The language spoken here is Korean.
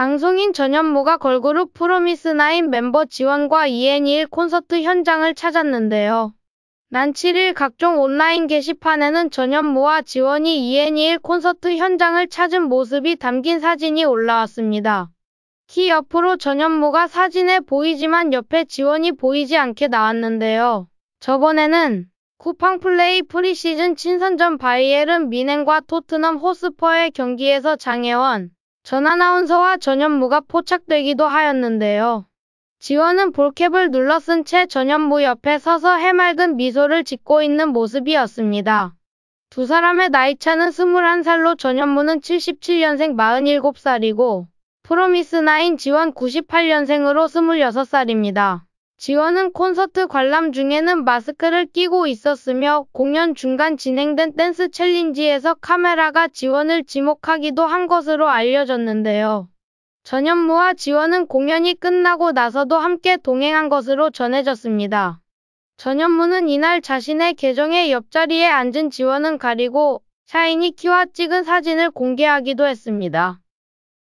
방송인 전현무가 걸그룹 프로미스나인 멤버 지원과 e n 1 콘서트 현장을 찾았는데요. 난 7일 각종 온라인 게시판에는 전현무와 지원이 e n 1 콘서트 현장을 찾은 모습이 담긴 사진이 올라왔습니다. 키 옆으로 전현무가 사진에 보이지만 옆에 지원이 보이지 않게 나왔는데요. 저번에는 쿠팡플레이 프리시즌 친선전 바이에른 미넨과 토트넘 호스퍼의 경기에서 장혜원, 전 아나운서와 전현무가 포착되기도 하였는데요. 지원은 볼캡을 눌러쓴 채 전현무 옆에 서서 해맑은 미소를 짓고 있는 모습이었습니다. 두 사람의 나이차는 21살로 전현무는 77년생 47살이고 프로미스나인 지원 98년생으로 26살입니다. 지원은 콘서트 관람 중에는 마스크를 끼고 있었으며 공연 중간 진행된 댄스 챌린지에서 카메라가 지원을 지목하기도 한 것으로 알려졌는데요. 전현무와 지원은 공연이 끝나고 나서도 함께 동행한 것으로 전해졌습니다. 전현무는 이날 자신의 계정에 옆자리에 앉은 지원은 가리고 샤이니 키와 찍은 사진을 공개하기도 했습니다.